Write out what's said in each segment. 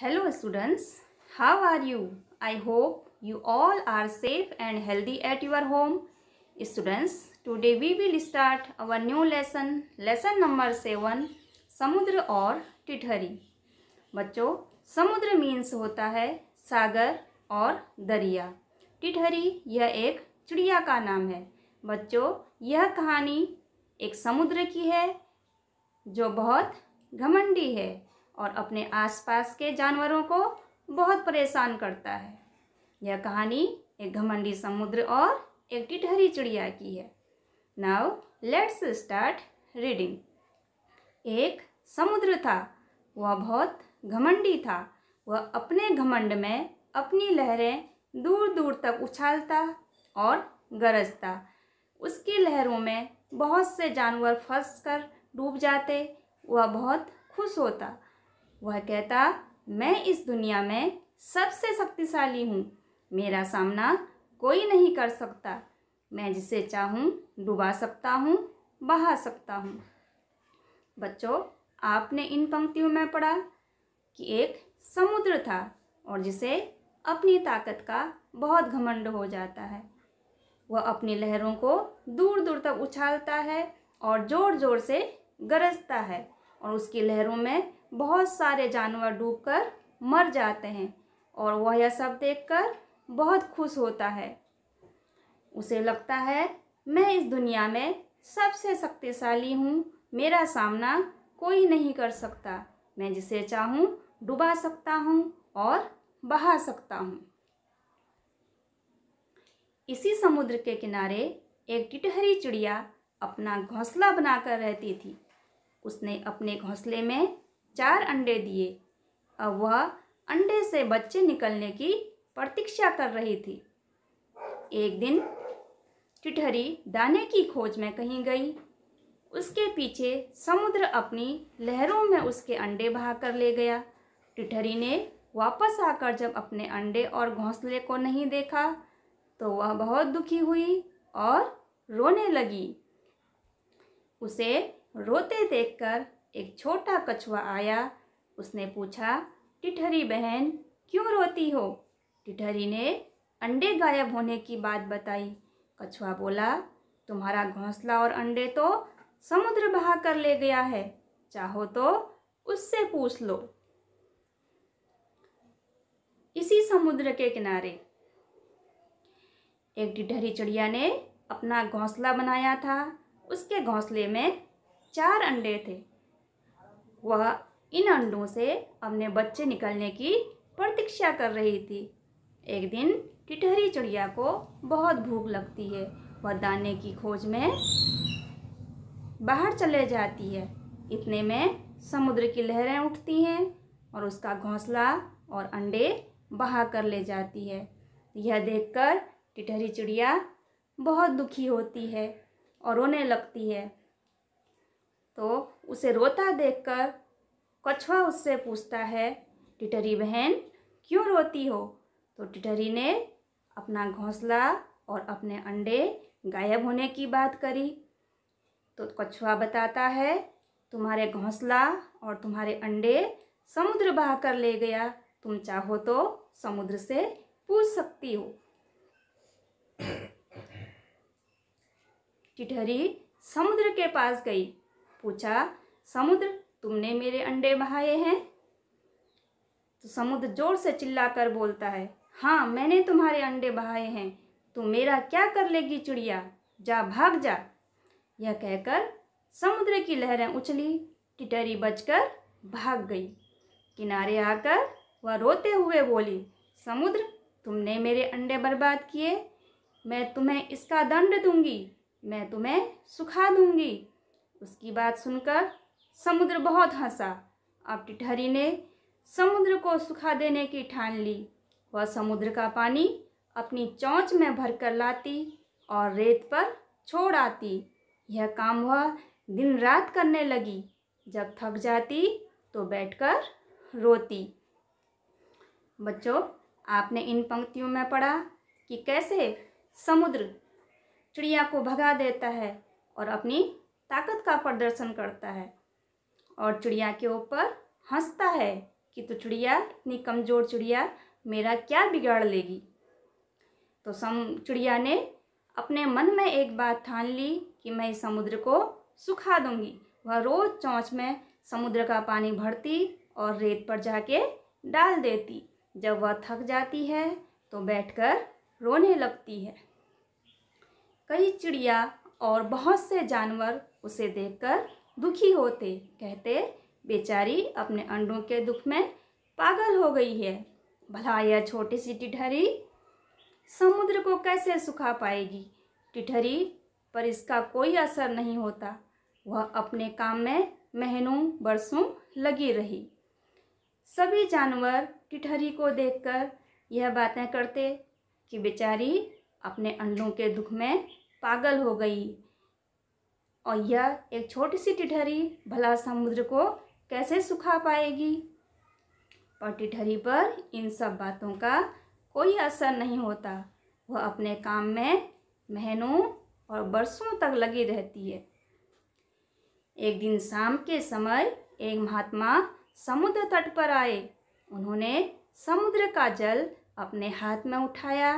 hello students how are you I hope you all are safe and healthy at your home students today we will start our new lesson lesson number seven समुद्र और टिठरी बच्चों समुद्र means होता है सागर और दरिया टिठहरी यह एक चिड़िया का नाम है बच्चों यह कहानी एक समुद्र की है जो बहुत घमंडी है और अपने आसपास के जानवरों को बहुत परेशान करता है यह कहानी एक घमंडी समुद्र और एक टिटहरी चिड़िया की है नाउ लेट्स स्टार्ट रीडिंग एक समुद्र था वह बहुत घमंडी था वह अपने घमंड में अपनी लहरें दूर दूर तक उछालता और गरजता उसकी लहरों में बहुत से जानवर फंस कर डूब जाते वह बहुत खुश होता वह कहता मैं इस दुनिया में सबसे शक्तिशाली हूँ मेरा सामना कोई नहीं कर सकता मैं जिसे चाहूँ डुबा सकता हूँ बहा सकता हूँ बच्चों आपने इन पंक्तियों में पढ़ा कि एक समुद्र था और जिसे अपनी ताकत का बहुत घमंड हो जाता है वह अपनी लहरों को दूर दूर तक उछालता है और ज़ोर ज़ोर से गरजता है और उसकी लहरों में बहुत सारे जानवर डूबकर मर जाते हैं और वह यह सब देखकर बहुत खुश होता है उसे लगता है मैं इस दुनिया में सबसे शक्तिशाली हूँ मेरा सामना कोई नहीं कर सकता मैं जिसे चाहूँ डुबा सकता हूँ और बहा सकता हूँ इसी समुद्र के किनारे एक टिटहरी चिड़िया अपना घोंसला बनाकर रहती थी उसने अपने घोंसले में चार अंडे दिए अब वह अंडे से बच्चे निकलने की प्रतीक्षा कर रही थी एक दिन टिठहरी दाने की खोज में कहीं गई उसके पीछे समुद्र अपनी लहरों में उसके अंडे बहा कर ले गया टिठहरी ने वापस आकर जब अपने अंडे और घोंसले को नहीं देखा तो वह बहुत दुखी हुई और रोने लगी उसे रोते देखकर एक छोटा कछुआ आया उसने पूछा टिठरी बहन क्यों रोती हो टिठरी ने अंडे गायब होने की बात बताई कछुआ बोला तुम्हारा घोंसला और अंडे तो समुद्र बहा कर ले गया है चाहो तो उससे पूछ लो इसी समुद्र के किनारे एक डिढरी चिड़िया ने अपना घोंसला बनाया था उसके घोंसले में चार अंडे थे वह इन अंडों से अपने बच्चे निकलने की प्रतीक्षा कर रही थी एक दिन टिटहरी चिड़िया को बहुत भूख लगती है वह दाने की खोज में बाहर चले जाती है इतने में समुद्र की लहरें उठती हैं और उसका घोंसला और अंडे बहा कर ले जाती है यह देखकर टिटहरी चिड़िया बहुत दुखी होती है और रोने लगती है तो उसे रोता देखकर कछुआ उससे पूछता है टिटरी बहन क्यों रोती हो तो टिटरी ने अपना घोंसला और अपने अंडे गायब होने की बात करी तो कछुआ बताता है तुम्हारे घोंसला और तुम्हारे अंडे समुद्र बहा कर ले गया तुम चाहो तो समुद्र से पूछ सकती हो टिठरी समुद्र के पास गई पूछा समुद्र तुमने मेरे अंडे बहाए हैं तो समुद्र जोर से चिल्लाकर बोलता है हाँ मैंने तुम्हारे अंडे बहाए हैं तो मेरा क्या कर लेगी चिड़िया जा भाग जा यह कहकर समुद्र की लहरें उछली टिटरी बचकर भाग गई किनारे आकर वह रोते हुए बोली समुद्र तुमने मेरे अंडे बर्बाद किए मैं तुम्हें इसका दंड दूंगी मैं तुम्हें सुखा दूंगी उसकी बात सुनकर समुद्र बहुत हंसा अब टिठहरी ने समुद्र को सुखा देने की ठान ली वह समुद्र का पानी अपनी चौंच में भरकर लाती और रेत पर छोड़ आती यह काम वह दिन रात करने लगी जब थक जाती तो बैठकर रोती बच्चों आपने इन पंक्तियों में पढ़ा कि कैसे समुद्र चिड़िया को भगा देता है और अपनी ताकत का प्रदर्शन करता है और चिड़िया के ऊपर हंसता है कि तो चिड़िया इतनी कमज़ोर चिड़िया मेरा क्या बिगाड़ लेगी तो सम चिड़िया ने अपने मन में एक बात ठान ली कि मैं इस समुद्र को सुखा दूंगी वह रोज़ चौंच में समुद्र का पानी भरती और रेत पर जाके डाल देती जब वह थक जाती है तो बैठकर रोने लगती है कई चिड़िया और बहुत से जानवर उसे देखकर दुखी होते कहते बेचारी अपने अंडों के दुख में पागल हो गई है भला यह छोटी सी टिठहरी समुद्र को कैसे सुखा पाएगी टिठहरी पर इसका कोई असर नहीं होता वह अपने काम में महीनों बरसों लगी रही सभी जानवर टिठहरी को देखकर यह बातें करते कि बेचारी अपने अंडों के दुख में पागल हो गई और यह एक छोटी सी टिठहरी भला समुद्र को कैसे सुखा पाएगी पर टिठहरी पर इन सब बातों का कोई असर नहीं होता वह अपने काम में महीनों और बरसों तक लगी रहती है एक दिन शाम के समय एक महात्मा समुद्र तट पर आए उन्होंने समुद्र का जल अपने हाथ में उठाया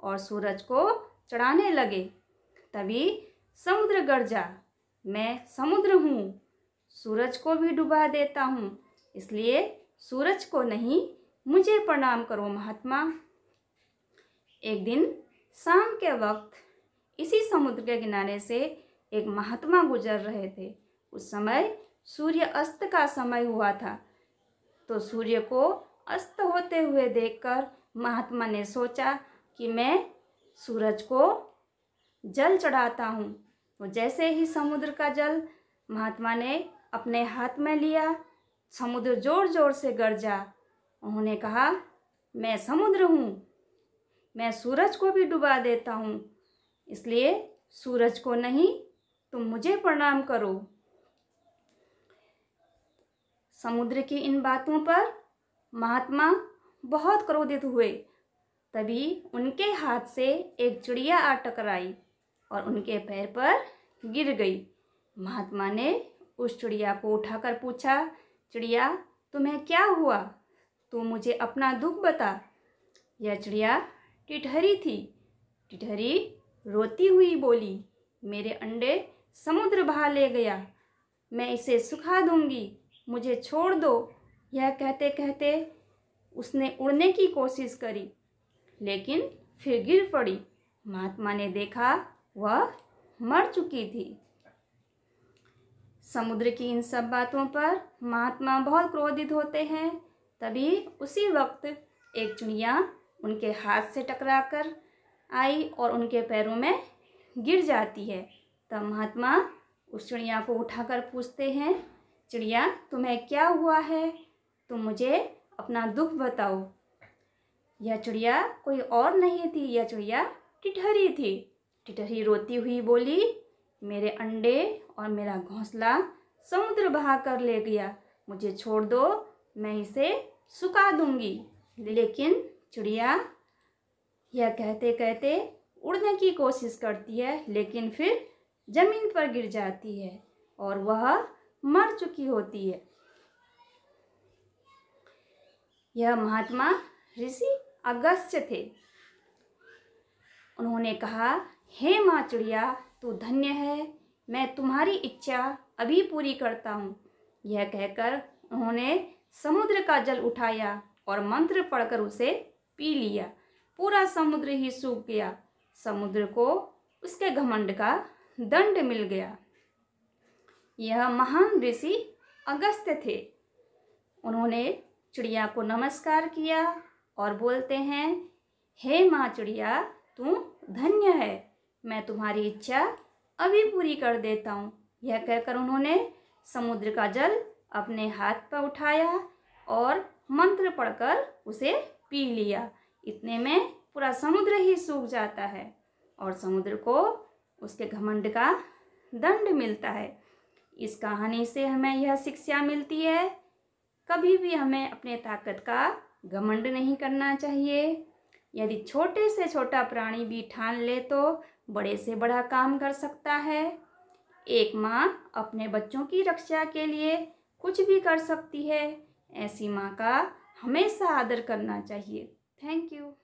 और सूरज को चढ़ाने लगे तभी समुद्र गर्जा मैं समुद्र हूँ सूरज को भी डुबा देता हूँ इसलिए सूरज को नहीं मुझे प्रणाम करो महात्मा एक दिन शाम के वक्त इसी समुद्र के किनारे से एक महात्मा गुजर रहे थे उस समय सूर्य अस्त का समय हुआ था तो सूर्य को अस्त होते हुए देखकर महात्मा ने सोचा कि मैं सूरज को जल चढ़ाता हूँ तो जैसे ही समुद्र का जल महात्मा ने अपने हाथ में लिया समुद्र जोर जोर से गरजा उन्होंने कहा मैं समुद्र हूँ मैं सूरज को भी डुबा देता हूँ इसलिए सूरज को नहीं तुम मुझे प्रणाम करो समुद्र की इन बातों पर महात्मा बहुत क्रोधित हुए तभी उनके हाथ से एक चिड़िया आ टकराई और उनके पैर पर गिर गई महात्मा ने उस चिड़िया को उठाकर पूछा चिड़िया तुम्हें क्या हुआ तू मुझे अपना दुख बता यह चिड़िया टिठहरी थी टिठहरी रोती हुई बोली मेरे अंडे समुद्र बहा ले गया मैं इसे सुखा दूंगी मुझे छोड़ दो यह कहते कहते उसने उड़ने की कोशिश करी लेकिन फिर गिर पड़ी महात्मा ने देखा वह मर चुकी थी समुद्र की इन सब बातों पर महात्मा बहुत क्रोधित होते हैं तभी उसी वक्त एक चुनिया उनके हाथ से टकराकर आई और उनके पैरों में गिर जाती है तब महात्मा उस चिड़िया को उठाकर पूछते हैं चिड़िया तुम्हें क्या हुआ है तुम मुझे अपना दुख बताओ यह चिड़िया कोई और नहीं थी यह चिड़िया टिठहरी थी टिटरी रोती हुई बोली मेरे अंडे और मेरा घोंसला समुद्र बहा कर ले गया मुझे छोड़ दो मैं इसे सुखा दूंगी लेकिन चिड़िया यह कहते कहते उड़ने की कोशिश करती है लेकिन फिर ज़मीन पर गिर जाती है और वह मर चुकी होती है यह महात्मा ऋषि अगस्त्य थे उन्होंने कहा हे माँ चिड़िया तू धन्य है मैं तुम्हारी इच्छा अभी पूरी करता हूँ यह कहकर उन्होंने समुद्र का जल उठाया और मंत्र पढ़कर उसे पी लिया पूरा समुद्र ही सूख गया समुद्र को उसके घमंड का दंड मिल गया यह महान ऋषि अगस्त्य थे उन्होंने चिड़िया को नमस्कार किया और बोलते हैं हे माँ चिड़िया तू धन्य है मैं तुम्हारी इच्छा अभी पूरी कर देता हूँ यह कहकर उन्होंने समुद्र का जल अपने हाथ पर उठाया और मंत्र पढ़कर उसे पी लिया इतने में पूरा समुद्र ही सूख जाता है और समुद्र को उसके घमंड का दंड मिलता है इस कहानी से हमें यह शिक्षा मिलती है कभी भी हमें अपने ताकत का घमंड नहीं करना चाहिए यदि छोटे से छोटा प्राणी भी ठान ले तो बड़े से बड़ा काम कर सकता है एक माँ अपने बच्चों की रक्षा के लिए कुछ भी कर सकती है ऐसी माँ का हमेशा आदर करना चाहिए थैंक यू